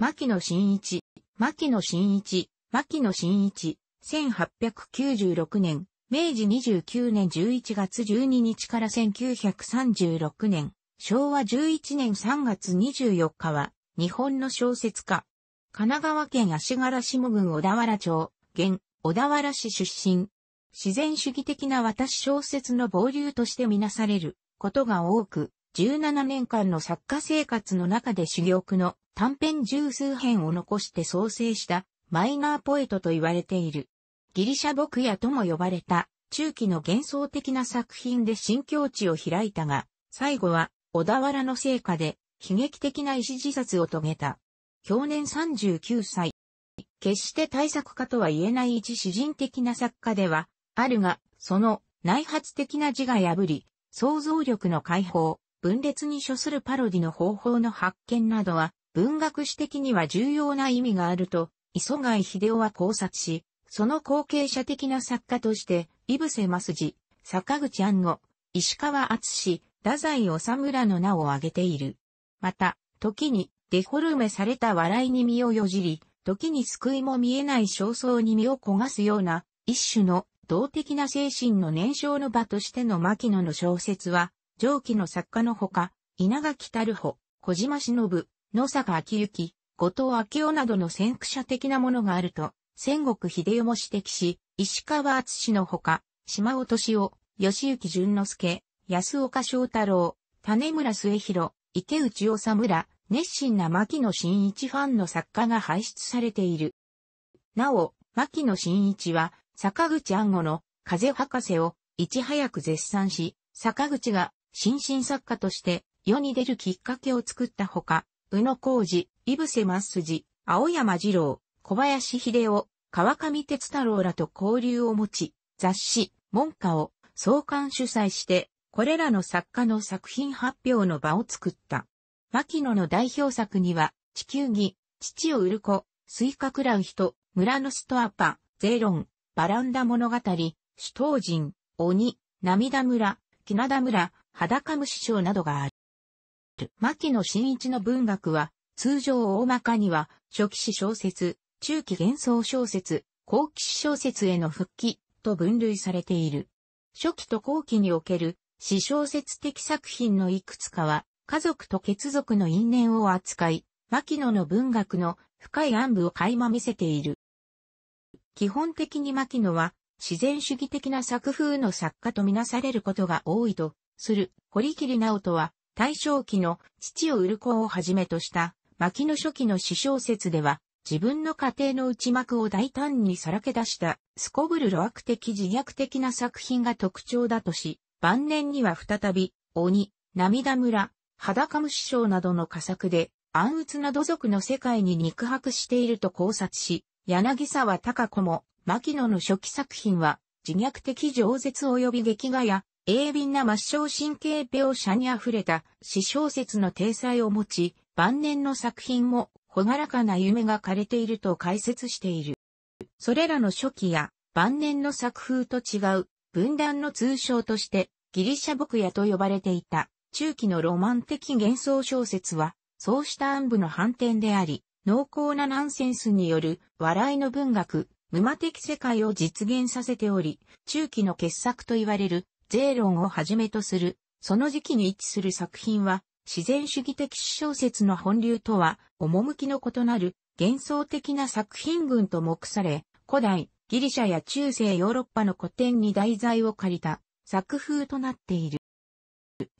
牧野真一、牧野真一、牧野真一、1896年、明治29年11月12日から1936年、昭和11年3月24日は、日本の小説家。神奈川県足柄下郡小田原町、現、小田原市出身。自然主義的な私小説の傍流としてみなされることが多く、17年間の作家生活の中で珠玉の短編十数編を残して創生したマイナーポエトと言われている。ギリシャ牧野とも呼ばれた中期の幻想的な作品で新境地を開いたが、最後は小田原の成果で悲劇的な意思自殺を遂げた。去年39歳。決して対策家とは言えない一詩人的な作家では、あるが、その内発的な字が破り、想像力の解放、分裂に処するパロディの方法の発見などは、文学史的には重要な意味があると、磯貝秀夫は考察し、その後継者的な作家として、井伏正治、坂口安吾、石川厚志、太宰治らの名を挙げている。また、時にデフォルメされた笑いに身をよじり、時に救いも見えない焦燥に身を焦がすような、一種の動的な精神の燃焼の場としての牧野の小説は、上記の作家のほか、稲垣樽穂、小島忍、野坂昭之、後藤昭夫などの先駆者的なものがあると、戦国秀夫も指摘し、石川厚氏のほか、島尾敏夫、吉行淳之介、安岡翔太郎、種村末広、池内治村、熱心な牧野真一ファンの作家が輩出されている。なお、牧野真一は、坂口安吾の風博士をいち早く絶賛し、坂口が新進作家として世に出るきっかけを作ったほか、宇野浩二、伊伏松筋、青山二郎、小林秀夫、川上哲太郎らと交流を持ち、雑誌、文化を創刊主催して、これらの作家の作品発表の場を作った。牧野の代表作には、地球儀、父を売る子、スイカ喰らう人、村のストアパ、ゼロン、バランダ物語、首都人、鬼、涙村、木灘村、裸虫章などがある。る。牧野真一の文学は、通常大まかには、初期史小説、中期幻想小説、後期史小説への復帰と分類されている。初期と後期における史小説的作品のいくつかは、家族と血族の因縁を扱い、牧野の文学の深い暗部を垣間見せている。基本的に牧野は、自然主義的な作風の作家とみなされることが多いと、する、堀切直人は、大正期の父を売る子をはじめとした牧野初期の詩小説では、自分の家庭の内幕を大胆にさらけ出した、すこぶる露悪的自虐的な作品が特徴だとし、晩年には再び、鬼、涙村、裸虫章などの佳作で、暗鬱な土族の世界に肉薄していると考察し、柳沢隆子も、牧野の初期作品は、自虐的饒舌及び劇画や鋭敏な末梢神経描写に溢れた詩小説の体裁を持ち、晩年の作品も朗らかな夢が枯れていると解説している。それらの初期や晩年の作風と違う分断の通称としてギリシャ牧野と呼ばれていた中期のロマン的幻想小説はそうした暗部の反転であり、濃厚なナンセンスによる笑いの文学、無魔的世界を実現させており、中期の傑作と言われるゼーロンをはじめとする、その時期に位置する作品は、自然主義的小説の本流とは、趣の異なる幻想的な作品群と目され、古代、ギリシャや中世ヨーロッパの古典に題材を借りた作風となっている。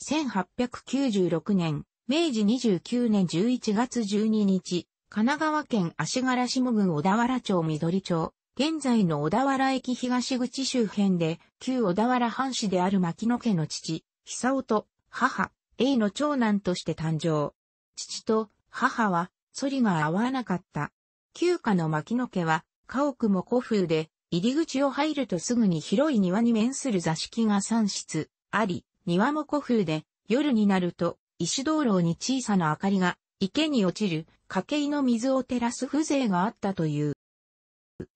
1896年、明治29年11月12日、神奈川県足柄下郡小田原町緑町、現在の小田原駅東口周辺で、旧小田原藩士である牧野家の父、久夫と母、A の長男として誕生。父と母は、反りが合わなかった。旧家の牧野家は、家屋も古風で、入り口を入るとすぐに広い庭に面する座敷が3室あり、庭も古風で、夜になると、石灯籠に小さな明かりが、池に落ちる、家計の水を照らす風情があったという。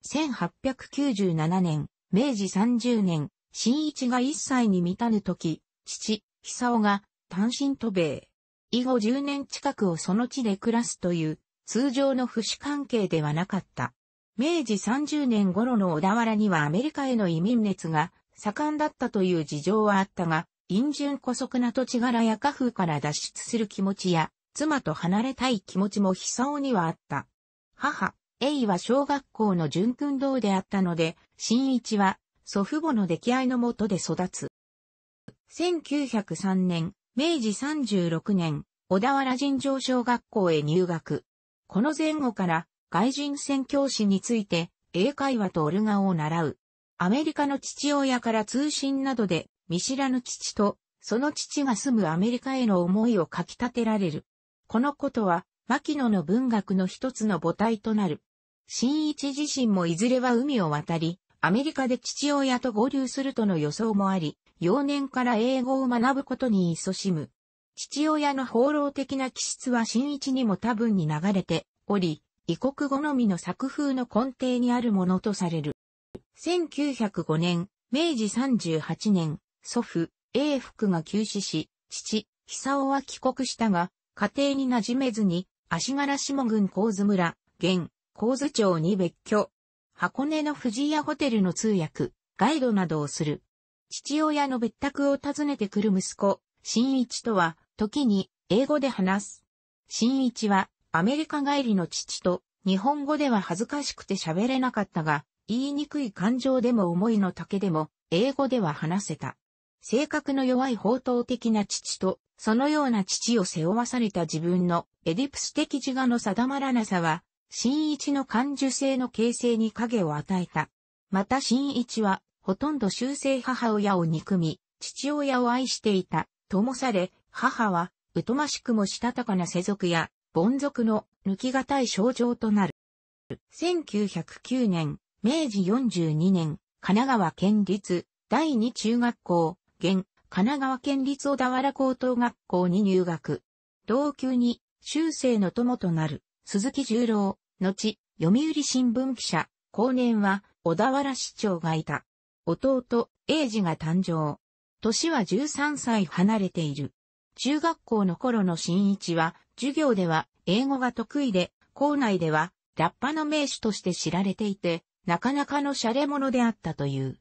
1897年、明治30年、新一が一歳に満たぬ時、父、久夫が単身渡米。以後10年近くをその地で暮らすという、通常の不死関係ではなかった。明治30年頃の小田原にはアメリカへの移民熱が盛んだったという事情はあったが、陰順古速な土地柄や家風から脱出する気持ちや、妻と離れたい気持ちも久男にはあった。母、エイは小学校の準訓道であったので、新一は祖父母の出来合いのもとで育つ。1903年、明治36年、小田原尋常小学校へ入学。この前後から外人宣教師について英会話とオルガンを習う。アメリカの父親から通信などで見知らぬ父とその父が住むアメリカへの思いをかき立てられる。このことは牧野の文学の一つの母体となる。新一自身もいずれは海を渡り、アメリカで父親と合流するとの予想もあり、幼年から英語を学ぶことに勤しむ。父親の放浪的な気質は新一にも多分に流れており、異国好みの作風の根底にあるものとされる。1905年、明治38年、祖父、英福が急死し、父、久尾は帰国したが、家庭に馴染めずに、足柄下郡神津村、現、神津町に別居。箱根の藤屋ホテルの通訳、ガイドなどをする。父親の別宅を訪ねてくる息子、新一とは、時に、英語で話す。新一は、アメリカ帰りの父と、日本語では恥ずかしくて喋れなかったが、言いにくい感情でも思いの丈でも、英語では話せた。性格の弱い法頭的な父と、そのような父を背負わされた自分のエディプス的自我の定まらなさは、新一の感受性の形成に影を与えた。また新一は、ほとんど修正母親を憎み、父親を愛していた、ともされ、母は、疎ましくもしたたかな世俗や、凡俗の抜き難い症状となる。1909年、明治42年、神奈川県立第二中学校、現、神奈川県立小田原高等学校に入学。同級に、修正の友となる。鈴木十郎、後、読売新聞記者、後年は、小田原市長がいた。弟、英二が誕生。年は13歳離れている。中学校の頃の新一は、授業では英語が得意で、校内ではラッパの名手として知られていて、なかなかのシャレ者であったという。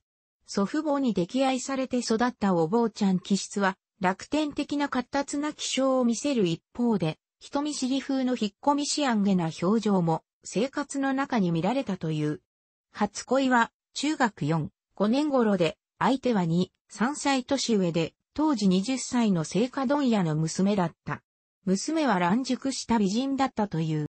祖父母に溺愛されて育ったお坊ちゃん気質は、楽天的な活発な気象を見せる一方で、人見知り風の引っ込み思案げな表情も生活の中に見られたという。初恋は中学4、5年頃で相手は2、3歳年上で当時20歳の聖火問屋の娘だった。娘は乱熟した美人だったという。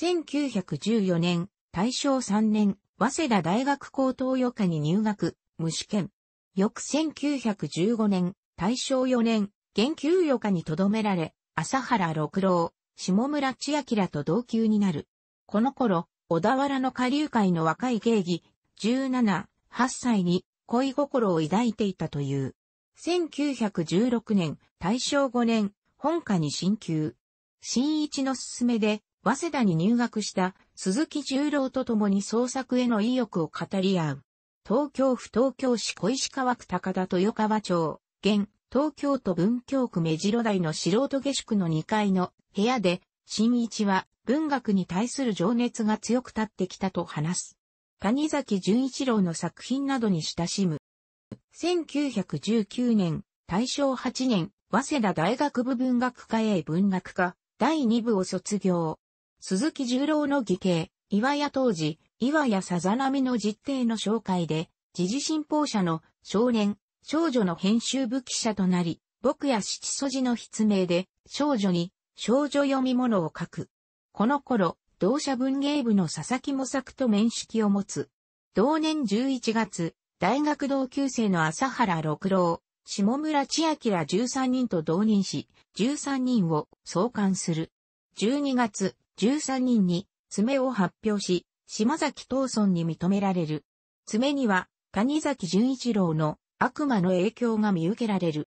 1914年、大正3年、早稲田大学高等予科に入学、無試験。翌1915年、大正4年、研究予科に留められ、朝原六郎、下村千明と同級になる。この頃、小田原の下流会の若い芸妓、17、8歳に恋心を抱いていたという。1916年、大正5年、本家に進級。新一の勧めで、早稲田に入学した鈴木十郎と共に創作への意欲を語り合う。東京府東京市小石川区高田豊川町、現、東京都文京区目白台の素人下宿の2階の部屋で、新一は文学に対する情熱が強く立ってきたと話す。谷崎潤一郎の作品などに親しむ。1919年、大正8年、早稲田大学部文学科 A 文学科、第2部を卒業。鈴木十郎の義兄、岩屋当時、岩屋さざ波の実定の紹介で、時事信奉者の少年、少女の編集部記者となり、僕や七素の筆名で、少女に、少女読み物を書く。この頃、同社文芸部の佐々木模作と面識を持つ。同年11月、大学同級生の朝原六郎、下村千明ら13人と同任し、13人を創刊する。12月、13人に爪を発表し、島崎東村に認められる。爪には、谷崎純一郎の悪魔の影響が見受けられる。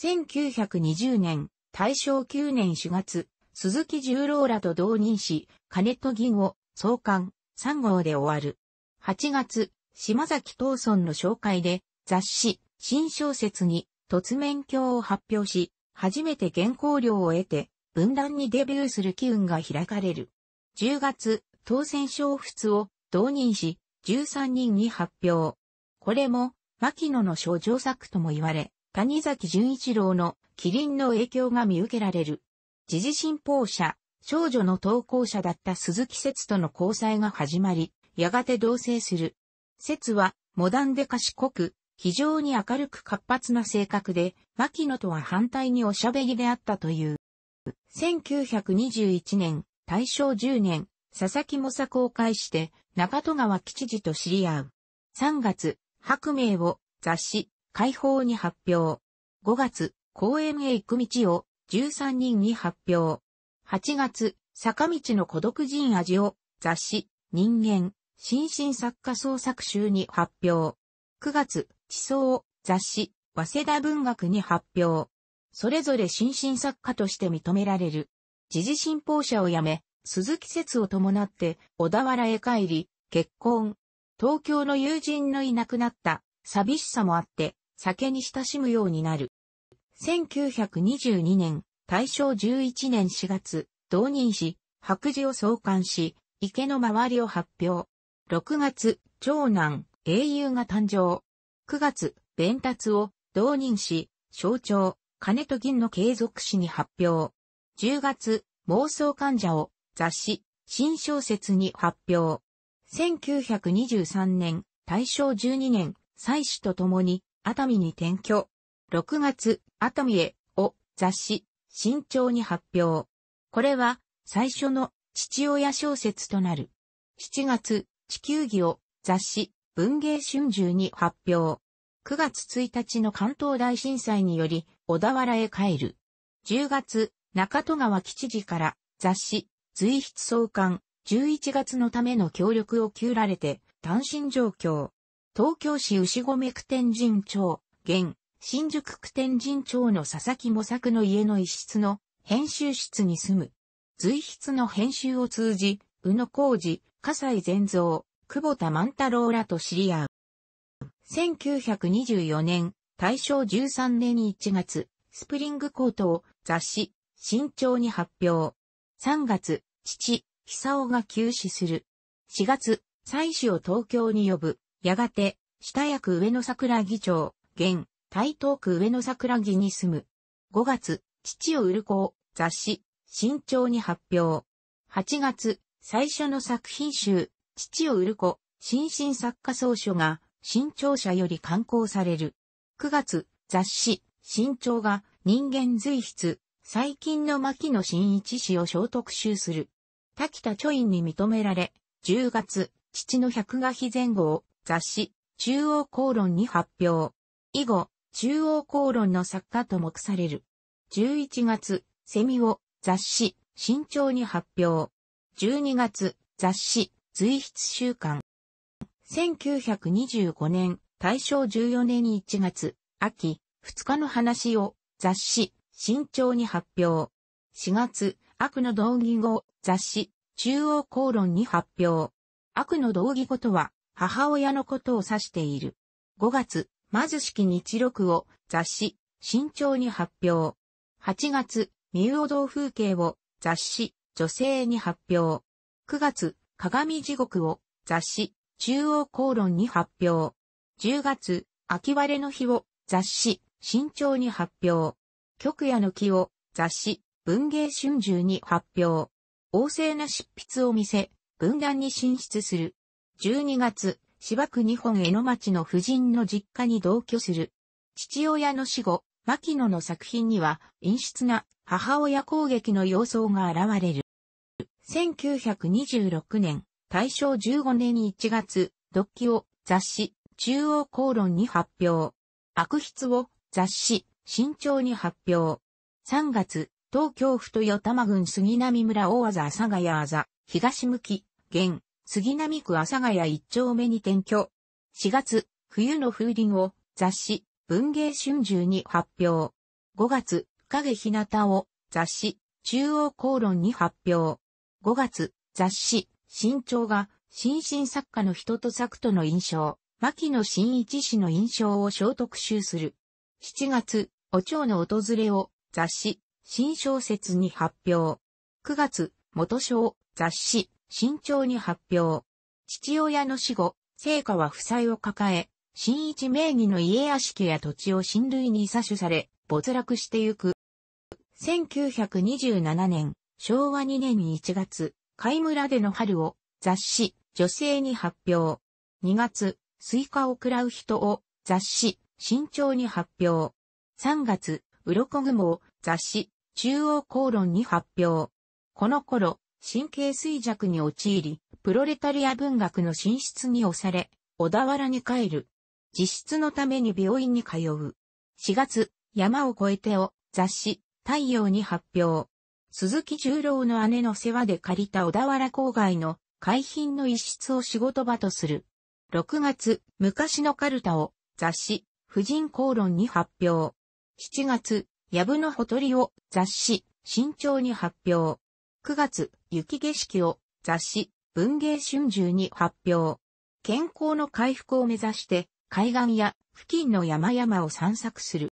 1920年、大正9年4月、鈴木十郎らと同任し、金と銀を創刊3号で終わる。8月、島崎東村の紹介で雑誌、新小説に突面鏡を発表し、初めて原稿料を得て、分断にデビューする機運が開かれる。10月、当選小仏を同任し、13人に発表。これも牧野の諸女作とも言われ、谷崎潤一郎の麒麟の影響が見受けられる。時事信奉者、少女の投稿者だった鈴木節との交際が始まり、やがて同棲する。節は、モダンで賢く、非常に明るく活発な性格で、牧野とは反対におしゃべりであったという。1921年、大正10年、佐々木模作を介して、中戸川吉次と知り合う。3月、白明を雑誌、解放に発表。5月、公園へ行く道を13人に発表。8月、坂道の孤独人味を雑誌、人間、新進作家創作集に発表。9月、地層雑誌、早稲田文学に発表。それぞれ新進作家として認められる。時事信奉者を辞め、鈴木節を伴って小田原へ帰り、結婚、東京の友人のいなくなった寂しさもあって、酒に親しむようになる。1922年、大正11年4月、同人し、白磁を創刊し、池の周りを発表。6月、長男、英雄が誕生。9月、弁達を、同人し、象徴、金と銀の継続誌に発表。10月、妄想患者を、雑誌、新小説に発表。1923年、大正12年、祭祀と共に熱海に転居。6月、熱海へ、を雑誌、新潮に発表。これは最初の父親小説となる。7月、地球儀を雑誌、文芸春秋に発表。9月1日の関東大震災により小田原へ帰る。10月、中戸川基次から雑誌、随筆創刊、11月のための協力を切られて、単身状況。東京市牛込区天神町、現、新宿区天神町の佐々木模作の家の一室の編集室に住む。随筆の編集を通じ、宇野浩二、笠井善三、久保田万太郎らと知り合う。1924年、大正13年1月、スプリングコートを雑誌、新潮に発表。3月、父、久男が急死する。4月、妻子を東京に呼ぶ。やがて、下役上野桜木町、現、台東区上野桜木に住む。5月、父を売る子を、雑誌、新潮に発表。8月、最初の作品集、父を売る子、新進作家総書が、新潮社より刊行される。9月、雑誌、新潮が、人間随筆、最近の牧野真一氏を小特集する。滝田著院に認められ、10月、父の百画碑前後を雑誌、中央公論に発表。以後、中央公論の作家と目される。11月、セミを雑誌、慎重に発表。12月、雑誌、随筆週間。1925年、大正14年1月、秋、2日の話を雑誌、慎重に発表。4月、悪の道義語、雑誌、中央公論に発表。悪の道義語とは、母親のことを指している。5月、貧しき日録を雑誌、新潮に発表。8月、三浦堂風景を雑誌、女性に発表。9月、鏡地獄を雑誌、中央公論に発表。10月、秋晴れの日を雑誌、新潮に発表。極夜の木を雑誌、文芸春秋に発表。旺盛な執筆を見せ、文壇に進出する。12月、芝区日本江の町の夫人の実家に同居する。父親の死後、牧野の作品には陰湿な母親攻撃の様相が現れる。1926年、大正15年1月、読記を雑誌、中央公論に発表。悪筆を雑誌、新潮に発表。3月、東京府豊玉郡杉並村大技阿佐ヶ谷阿ざ、東向き、現、杉並区阿佐ヶ谷一丁目に転居。4月、冬の風鈴を雑誌、文芸春秋に発表。5月、影日向を雑誌、中央公論に発表。5月、雑誌、新潮が、新進作家の人と作との印象、牧野真一氏の印象を小特集する。7月、お蝶の訪れを雑誌、新小説に発表。9月、元章、雑誌、新潮に発表。父親の死後、聖火は負債を抱え、新一名義の家屋敷や土地を親類に詐取され、没落してゆく。1927年、昭和2年1月、海村での春を雑誌、女性に発表。2月、スイカを喰らう人を雑誌、新潮に発表。3月、鱗雲を雑誌、中央公論に発表。この頃、神経衰弱に陥り、プロレタリア文学の進出に押され、小田原に帰る。実質のために病院に通う。4月、山を越えてを雑誌、太陽に発表。鈴木十郎の姉の世話で借りた小田原郊外の海浜の一室を仕事場とする。6月、昔のカルタを雑誌、婦人公論に発表。7月、やぶのほとりを雑誌、慎重に発表。9月、雪景色を雑誌、文芸春秋に発表。健康の回復を目指して、海岸や付近の山々を散策する。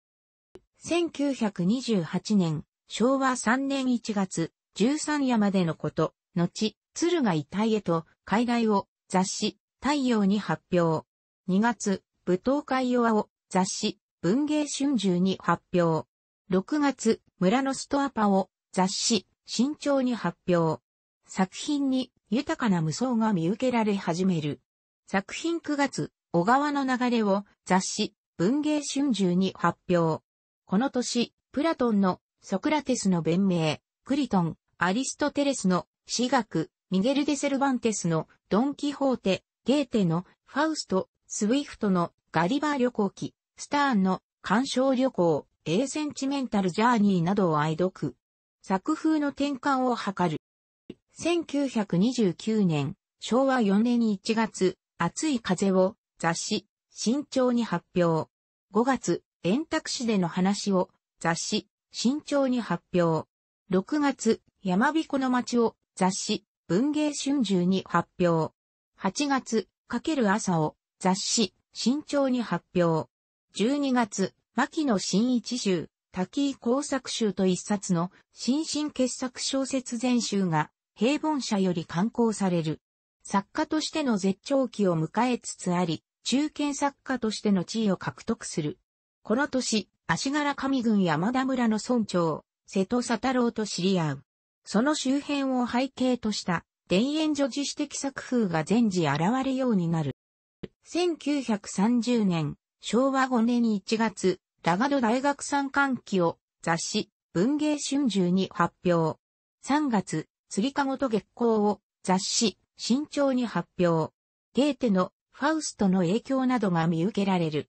1928年、昭和3年1月、13山でのこと、後、鶴が遺体へと、海外を雑誌、太陽に発表。2月、舞踏会弱を雑誌、文芸春秋に発表。6月、村のストアパを雑誌、慎重に発表。作品に豊かな無双が見受けられ始める。作品9月、小川の流れを雑誌、文芸春秋に発表。この年、プラトンのソクラテスの弁明、クリトン、アリストテレスの私学、ミゲル・デ・セルバンテスのドン・キホーテ、ゲーテのファウスト、スウィフトのガリバー旅行記、スターンの鑑賞旅行、エーセンチメンタルジャーニーなどを愛読。作風の転換を図る。1929年、昭和4年1月、熱い風を雑誌、新潮に発表。5月、円卓市での話を雑誌、新潮に発表。6月、山彦の街を雑誌、文芸春秋に発表。8月、かける朝を雑誌、新潮に発表。12月、牧野新一集、滝井工作集と一冊の新進傑作小説全集が平凡社より刊行される。作家としての絶頂期を迎えつつあり、中堅作家としての地位を獲得する。この年、足柄上郡山田村の村長、瀬戸佐太郎と知り合う。その周辺を背景とした田園女自主的作風が全時現れようになる。1930年、昭和5年1月、ラガド大学参観記を雑誌、文芸春秋に発表。3月、釣りかごと月光を雑誌、新潮に発表。ゲーテのファウストの影響などが見受けられる。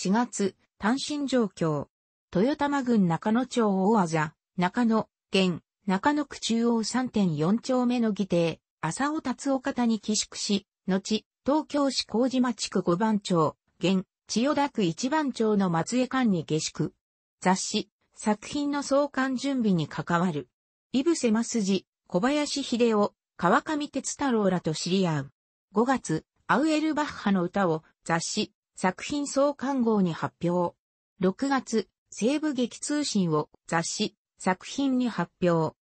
4月、単身状況。豊玉郡中野町大技、中野、県、中野区中央3.4丁目の議定、浅尾達夫方に寄宿し、後、東京市麹町区5番町、現、千代田区一番町の松江館に下宿。雑誌、作品の創刊準備に関わる。イブセマスジ、小林秀夫、川上哲太郎らと知り合う。5月、アウエルバッハの歌を雑誌、作品創刊号に発表。6月、西部劇通信を雑誌、作品に発表。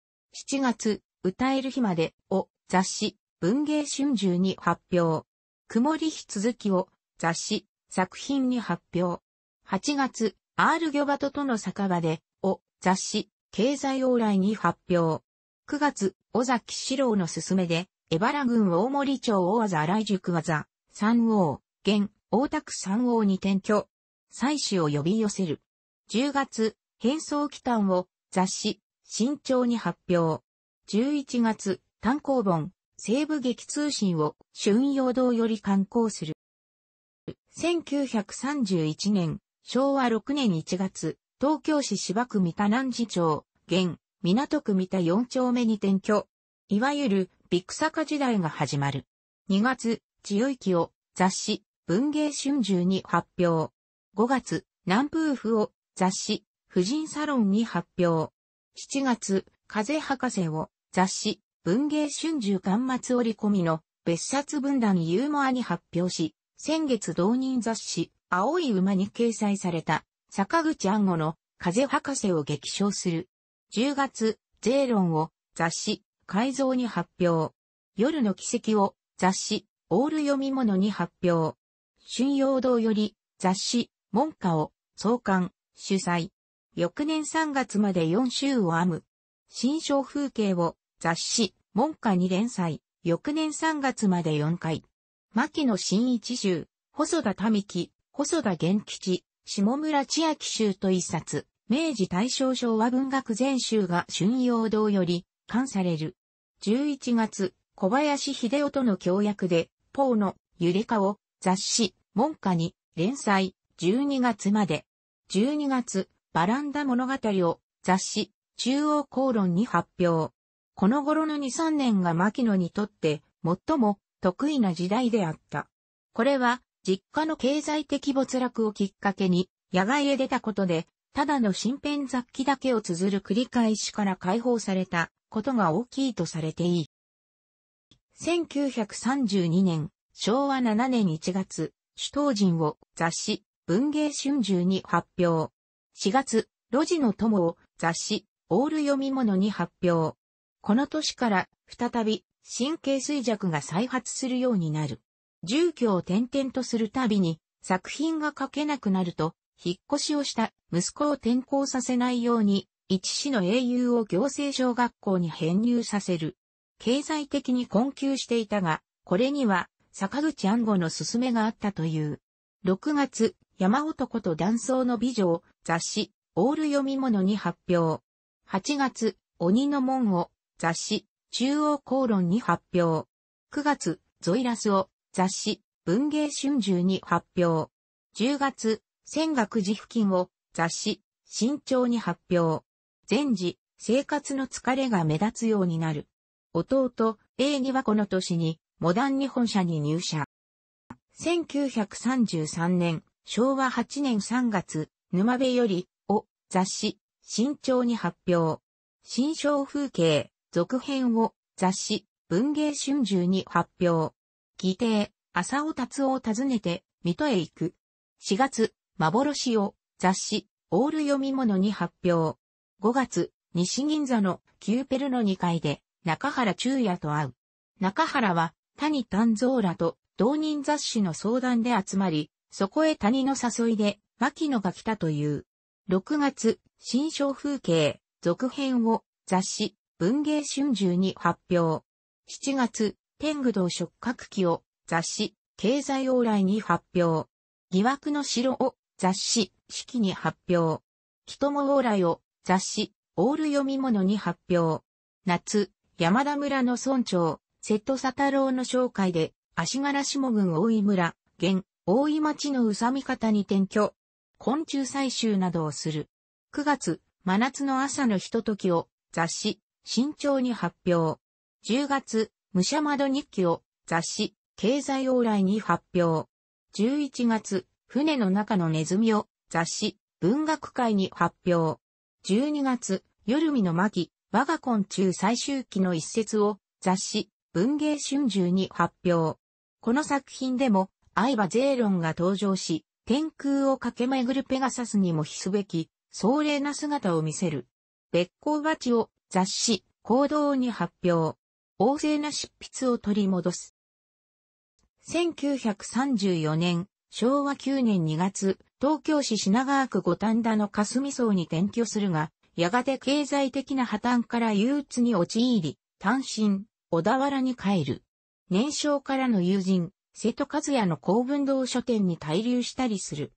7月、歌える日までを雑誌、文芸春秋に発表。曇り日続きを雑誌、作品に発表。8月、アール・ギョバトとの酒場で、を雑誌、経済往来に発表。9月、尾崎四郎の勧めで、エバラ郡大森町大技荒井塾技、三王、現、大田区三王に転居。祭祀を呼び寄せる。10月、変装期間を雑誌、新潮に発表。11月、単行本、西部劇通信を春陽堂より刊行する。1931年、昭和6年1月、東京市芝区三田南寺町、現、港区三田4丁目に転居。いわゆる、ビッグ坂時代が始まる。2月、千代行を雑誌、文芸春秋に発表。5月、南風府を雑誌、婦人サロンに発表。7月、風博士を雑誌、文芸春秋巻末折り込みの別冊分断ユーモアに発表し、先月同人雑誌、青い馬に掲載された、坂口安吾の風博士を激賞する。10月、税論を雑誌、改造に発表。夜の奇跡を雑誌、オール読み物に発表。春陽堂より雑誌、文化を創刊、主催。翌年3月まで4週を編む。新章風景を雑誌、文化に連載。翌年3月まで4回。牧野新一集、細田民樹、細田元吉、下村千秋集と一冊、明治大正昭和文学全集が春陽堂より、刊される。11月、小林秀夫との協約で、ポーのゆれかを雑誌、文化に連載、12月まで。12月、バランダ物語を雑誌、中央公論に発表。この頃の2、3年が牧野にとって、最も得意な時代であった。これは、実家の経済的没落をきっかけに、野外へ出たことで、ただの新編雑記だけを綴る繰り返しから解放されたことが大きいとされていい。1932年、昭和7年1月、首都人を雑誌、文芸春秋に発表。4月、路地の友を雑誌、オール読み物に発表。この年から再び神経衰弱が再発するようになる。住居を転々とするたびに作品が書けなくなると、引っ越しをした息子を転校させないように、一市の英雄を行政小学校に編入させる。経済的に困窮していたが、これには坂口安吾の勧めがあったという。6月、山男と断層の美女を雑誌、オール読み物に発表。8月、鬼の門を雑誌、中央公論に発表。9月、ゾイラスを雑誌、文芸春秋に発表。10月、仙岳寺付近を雑誌、新潮に発表。全時、生活の疲れが目立つようになる。弟、英義はこの年に、モダン日本社に入社。1933年、昭和8年3月、沼辺より、を、雑誌、新潮に発表。新章風景、続編を雑誌、文芸春秋に発表。規定、浅尾達夫を訪ねて、水戸へ行く。4月、幻を雑誌、オール読み物に発表。5月、西銀座のキューペルの2階で、中原中也と会う。中原は、谷丹蔵らと同人雑誌の相談で集まり、そこへ谷の誘いで、牧野が来たという。6月、新章風景、続編を雑誌、文芸春秋に発表。7月、天狗道触覚記を雑誌、経済往来に発表。疑惑の城を雑誌、式に発表。人も往来を雑誌、オール読み物に発表。夏、山田村の村長、瀬戸佐太郎の紹介で、足柄下郡大井村、現、大井町の宇佐美方に転居。昆虫採集などをする。9月、真夏の朝のひとときを、雑誌、慎重に発表。10月、武者窓日記を雑誌、経済往来に発表。11月、船の中のネズミを雑誌、文学界に発表。12月、夜見の巻、我が昆虫最終期の一節を雑誌、文芸春秋に発表。この作品でも、相葉ゼーロンが登場し、天空を駆け巡るペガサスにも比すべき、壮麗な姿を見せる。別光鉢を雑誌、行動に発表。旺盛な執筆を取り戻す。1934年、昭和9年2月、東京市品川区五反田の霞荘に転居するが、やがて経済的な破綻から憂鬱に陥り、単身、小田原に帰る。年少からの友人、瀬戸和也の公文堂書店に滞留したりする。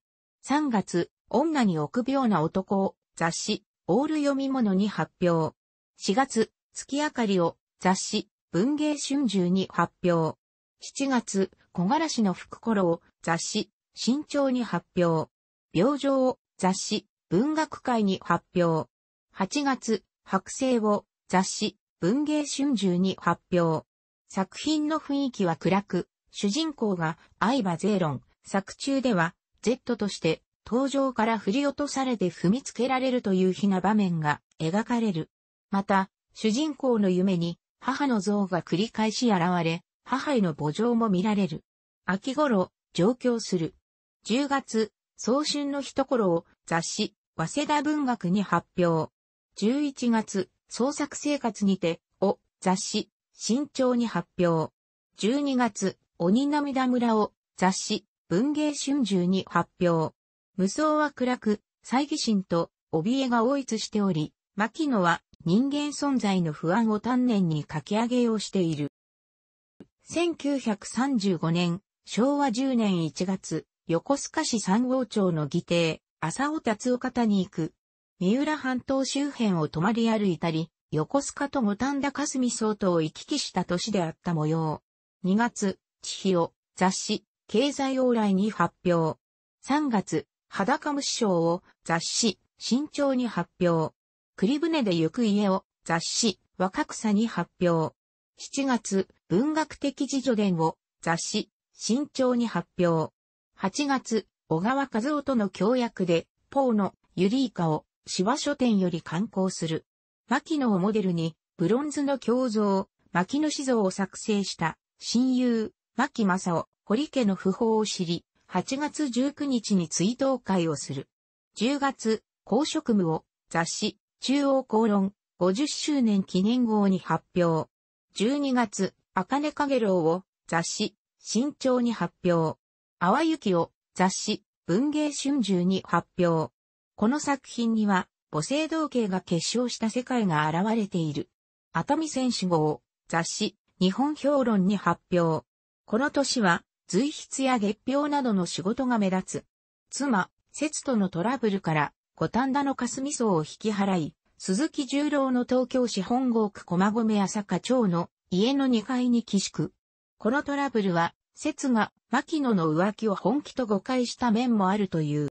3月、女に臆病な男を雑誌、オール読み物に発表。4月、月明かりを雑誌、文芸春秋に発表。7月、小柄しの福頃を雑誌、新潮に発表。病状を雑誌、文学界に発表。8月、白星を雑誌、文芸春秋に発表。作品の雰囲気は暗く、主人公が相場ゼーロン、作中では、Z として、登場から振り落とされて踏みつけられるという日な場面が描かれる。また、主人公の夢に母の像が繰り返し現れ、母への墓場も見られる。秋頃、上京する。10月、早春の一頃を雑誌、早稲田文学に発表。11月、創作生活にて、を雑誌、新潮に発表。12月、鬼涙村を雑誌、文芸春秋に発表。無双は暗く、猜疑心と怯えが応一しており、牧野は人間存在の不安を丹念に書き上げをしている。1935年、昭和10年1月、横須賀市三号町の議定、浅尾達岡田に行く。三浦半島周辺を泊まり歩いたり、横須賀と五反田霞相当を行き来した年であった模様。2月、千尋、雑誌、経済往来に発表。3月、裸虫賞を雑誌、新潮に発表。栗船で行く家を雑誌、若草に発表。7月、文学的自助伝を雑誌、新潮に発表。8月、小川和夫との協約で、ポーのユリイカを芝書店より刊行する。牧野をモデルに、ブロンズの胸像、牧野史像を作成した、親友、牧正夫、堀家の訃報を知り、8月19日に追悼会をする。10月、公職務を雑誌、中央公論50周年記念号に発表。12月、茜影楼を雑誌、新潮に発表。淡雪を雑誌、文芸春秋に発表。この作品には、母性同系が結晶した世界が現れている。熱海選手号、雑誌、日本評論に発表。この年は、随筆や月表などの仕事が目立つ。妻、節とのトラブルから、五反田の霞荘を引き払い、鈴木十郎の東京市本郷区駒込浅香町の家の2階に寄宿。このトラブルは、説が牧野の浮気を本気と誤解した面もあるという。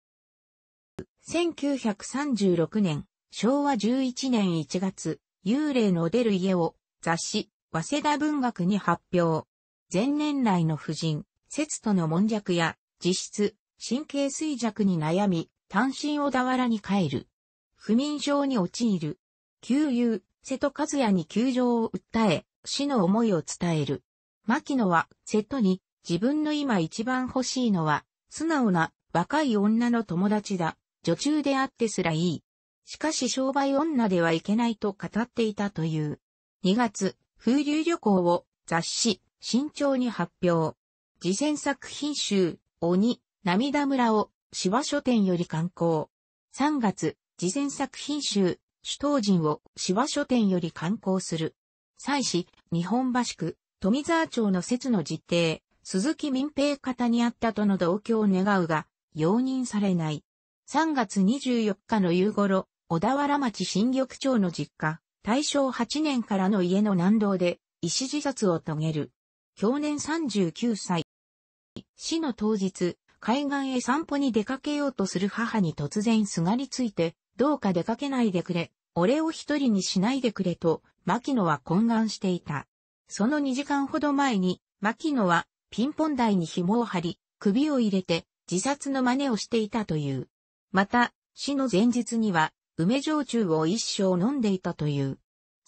1936年、昭和11年1月、幽霊の出る家を雑誌、早稲田文学に発表。前年来の婦人、説との悶弱や、実質、神経衰弱に悩み、単身小田原に帰る。不眠症に陥る。旧友、瀬戸和也に窮状を訴え、死の思いを伝える。牧野は、瀬戸に、自分の今一番欲しいのは、素直な、若い女の友達だ。女中であってすらいい。しかし商売女ではいけないと語っていたという。2月、風流旅行を雑誌、慎重に発表。事前作品集、鬼、涙村を芝書店より刊行。3月、事前作品集、首都人を芝書店より刊行する。妻子、日本橋区、富沢町の説の実定、鈴木民平方にあったとの同居を願うが、容認されない。3月24日の夕頃、小田原町新緑町の実家、大正8年からの家の南道で、石自殺を遂げる。去年39歳。死の当日、海岸へ散歩に出かけようとする母に突然すがりついて、どうか出かけないでくれ、俺を一人にしないでくれと、牧野は懇願していた。その2時間ほど前に、牧野はピンポン台に紐を張り、首を入れて自殺の真似をしていたという。また、死の前日には、梅焼酎を一生飲んでいたという。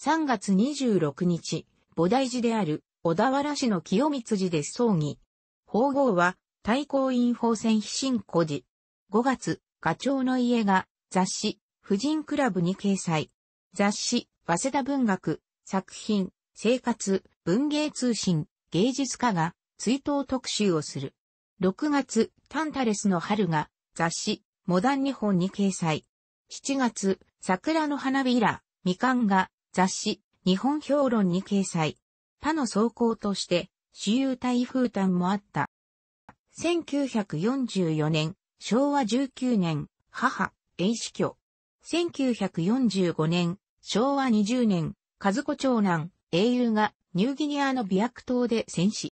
3月26日、菩提寺である小田原市の清光寺で葬儀。法号は対抗院法戦非進古事。5月、課長の家が雑誌、婦人クラブに掲載。雑誌、早稲田文学、作品、生活、文芸通信、芸術家が追悼特集をする。6月、タンタレスの春が雑誌、モダン日本に掲載。7月、桜の花びら、みかんが雑誌、日本評論に掲載。他の走行として、私有台風端もあった。1944年、昭和19年、母、A 死去。1945年、昭和20年、和子長男、英雄がニューギニアの美白島で戦死。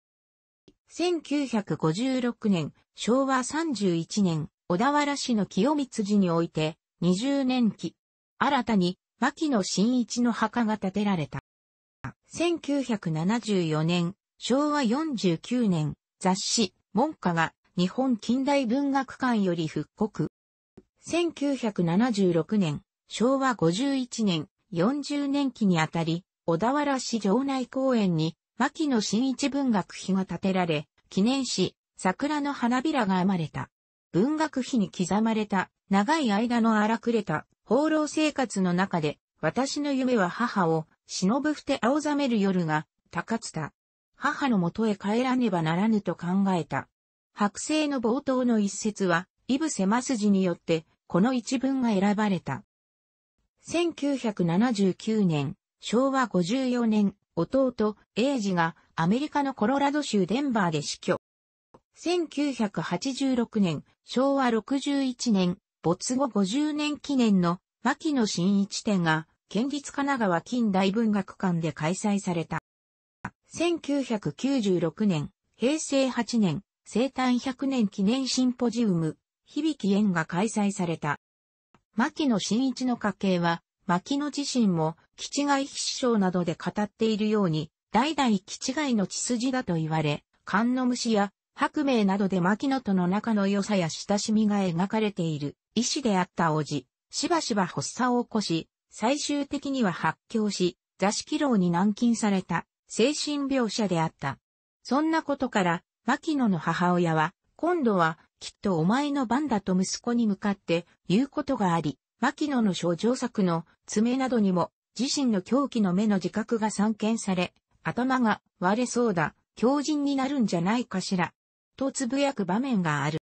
1956年、昭和31年、小田原市の清光寺において、20年期、新たに、牧野新一の墓が建てられた。1974年、昭和49年、雑誌、門下が日本近代文学館より復刻。1976年、昭和51年、40年期にあたり、小田原市城内公園に、牧野新一文学碑が建てられ、記念し、桜の花びらが編まれた。文学碑に刻まれた、長い間の荒くれた、放浪生活の中で、私の夢は母を、忍ぶふて青ざめる夜が、高津田、母の元へ帰らねばならぬと考えた。白星の冒頭の一節は、イブセマスジによって、この一文が選ばれた。1979年、昭和54年、弟、英治がアメリカのコロラド州デンバーで死去。1986年、昭和61年、没後50年記念の牧野新一展が、県立神奈川近代文学館で開催された。1996年、平成8年、生誕100年記念シンポジウム、響き縁が開催された。牧野真一の家系は、牧野自身も、吉貝必勝などで語っているように、代々吉貝の血筋だと言われ、寒の虫や白明などで牧野との仲の良さや親しみが描かれている、医師であった叔父、しばしば発作を起こし、最終的には発狂し、座敷牢に軟禁された。精神描写であった。そんなことから、牧野の母親は、今度は、きっとお前の番だと息子に向かって言うことがあり、牧野の症状作の爪などにも、自身の狂気の目の自覚が散見され、頭が割れそうだ、狂人になるんじゃないかしら、と呟く場面がある。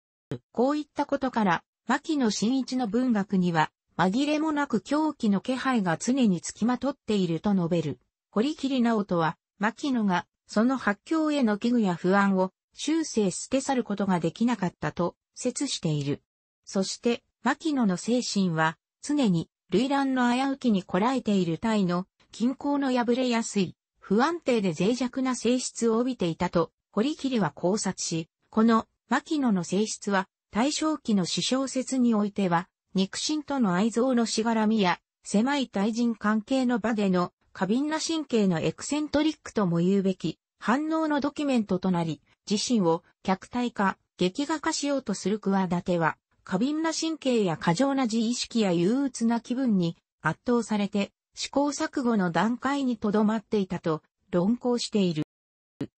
こういったことから、牧野真一の文学には、紛れもなく狂気の気配が常につきまとっていると述べる。堀切直人は、牧野が、その発狂への危惧や不安を、修正捨て去ることができなかったと、説している。そして、牧野の精神は、常に、類乱の危うきにこらえている体の、均衡の破れやすい、不安定で脆弱な性質を帯びていたと、堀切は考察し、この、牧野の性質は、大正期の死小説においては、肉親との愛憎のしがらみや、狭い対人関係の場での過敏な神経のエクセントリックとも言うべき反応のドキュメントとなり、自身を客体化、劇画化しようとする企ては、過敏な神経や過剰な自意識や憂鬱な気分に圧倒されて試行錯誤の段階にとどまっていたと論考している。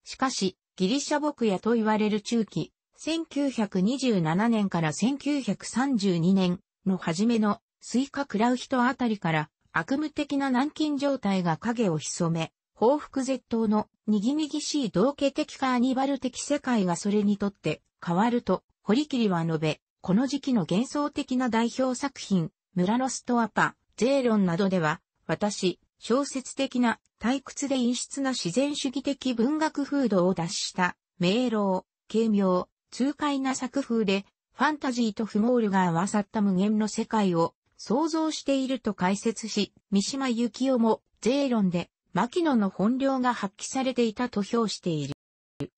しかし、ギリシャ牧野と言われる中期、1927年から1932年の初めのスイカ・クラウヒトあたりから悪夢的な軟禁状態が影を潜め、報復絶倒の、にぎにぎしい道家的かアニバル的世界がそれにとって変わると、堀切は述べ、この時期の幻想的な代表作品、村のストアパ、ゼーロンなどでは、私、小説的な退屈で陰湿な自然主義的文学風土を脱した明朗、軽妙、痛快な作風でファンタジーとフモールが合わさった無限の世界を想像していると解説し、三島幸紀夫も、税論で、牧野の本領が発揮されていたと評している。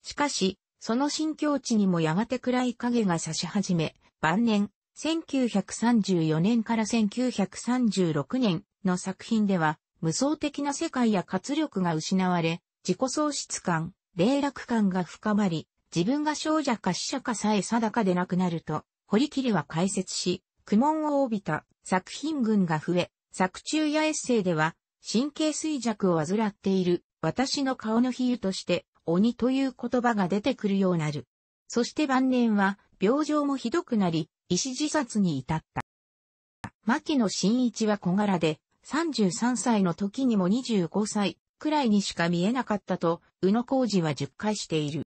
しかし、その新境地にもやがて暗い影が差し始め、晩年、1934年から1936年の作品では、無双的な世界や活力が失われ、自己喪失感、霊楽感が深まり、自分が少女か死者かさえ定かでなくなると、堀切は解説し、苦悶を帯びた作品群が増え、作中やエッセイでは、神経衰弱を患っている、私の顔の比喩として、鬼という言葉が出てくるようなる。そして晩年は、病状もひどくなり、医師自殺に至った。牧野真一は小柄で、33歳の時にも25歳くらいにしか見えなかったと、宇野浩二は10回している。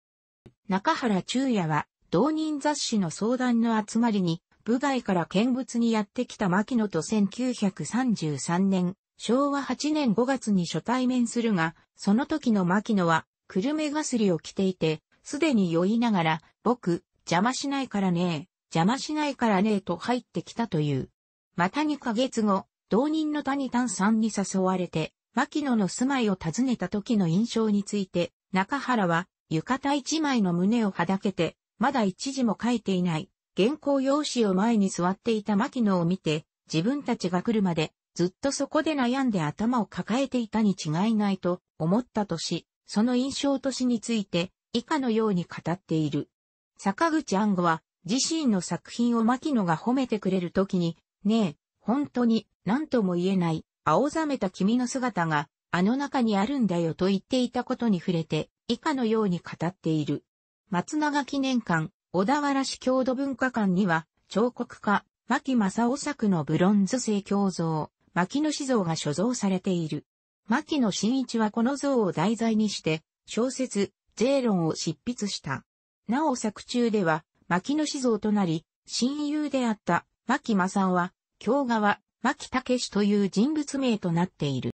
中原中也は、同人雑誌の相談の集まりに、部外から見物にやってきた牧野と1933年、昭和8年5月に初対面するが、その時の牧野は、クルメガスリを着ていて、すでに酔いながら、僕、邪魔しないからねえ、邪魔しないからねえと入ってきたという。また2ヶ月後、同人の谷丹さんに誘われて、牧野の住まいを訪ねた時の印象について、中原は、浴衣一枚の胸をはだけて、まだ一字も書いていない、原稿用紙を前に座っていた牧野を見て、自分たちが来るまで、ずっとそこで悩んで頭を抱えていたに違いないと思ったとし、その印象としについて、以下のように語っている。坂口安吾は、自身の作品を牧野が褒めてくれるときに、ねえ、本当に、何とも言えない、青ざめた君の姿が、あの中にあるんだよと言っていたことに触れて、以下のように語っている。松永記念館、小田原市郷土文化館には、彫刻家、牧正夫作のブロンズ製鏡像、牧野史像が所蔵されている。牧野真一はこの像を題材にして、小説、ロ論を執筆した。なお作中では、牧野史像となり、親友であった牧正夫は、京川、牧武史という人物名となっている。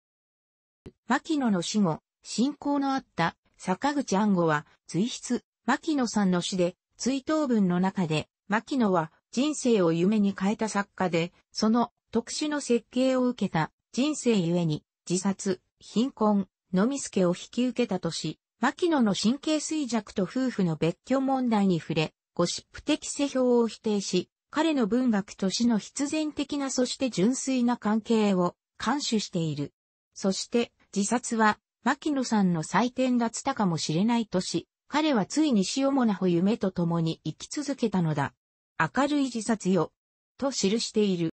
牧野の死後、信仰のあった坂口安吾は、随筆、牧野さんの死で、追悼文の中で、牧野は人生を夢に変えた作家で、その特殊の設計を受けた人生ゆえに自殺、貧困、のみすけを引き受けたとし、牧野の神経衰弱と夫婦の別居問題に触れ、ゴシップ的世評を否定し、彼の文学と詩の必然的なそして純粋な関係を監視している。そして、自殺は、牧野さんの祭典がつたかもしれないとし、彼はついに塩もなほ夢と共に生き続けたのだ。明るい自殺よ。と記している。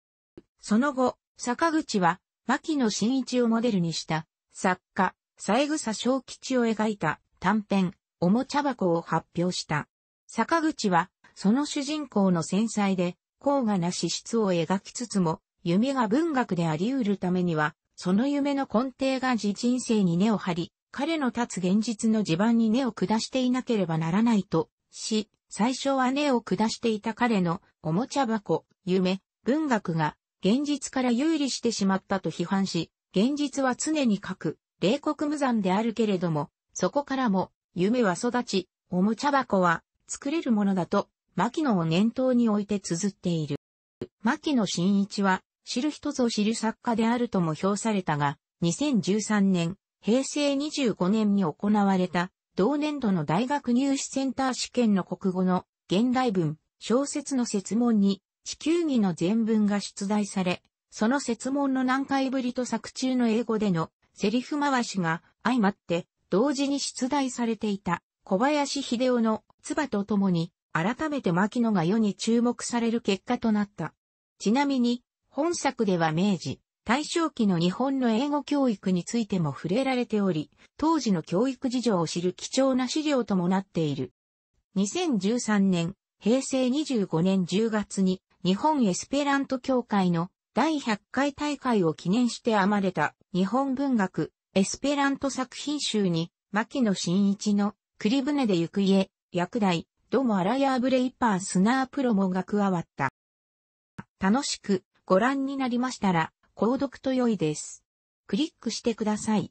その後、坂口は、牧野真一をモデルにした、作家、三枝正吉を描いた短編、おもちゃ箱を発表した。坂口は、その主人公の繊細で、高雅な資質を描きつつも、夢が文学であり得るためには、その夢の根底が自人生に根を張り、彼の立つ現実の地盤に根を下していなければならないと、し、最初は根を下していた彼のおもちゃ箱、夢、文学が現実から有利してしまったと批判し、現実は常に書く、冷酷無残であるけれども、そこからも、夢は育ち、おもちゃ箱は作れるものだと、牧野を念頭に置いて綴っている。牧野真一は、知る人ぞ知る作家であるとも評されたが、2013年、平成25年に行われた、同年度の大学入試センター試験の国語の現代文、小説の説問に、地球儀の全文が出題され、その説問の難解ぶりと作中の英語でのセリフ回しが相まって同時に出題されていた小林秀夫の唾とともに改めて牧野が世に注目される結果となった。ちなみに本作では明治、大正期の日本の英語教育についても触れられており、当時の教育事情を知る貴重な資料ともなっている。2013年、平成25年10月に日本エスペラント協会の第100回大会を記念して編まれた日本文学エスペラント作品集に牧野真一の栗船で行方、薬代、ドモアラヤーブレイパースナープロモが加わった。楽しくご覧になりましたら、購読と良いです。クリックしてください。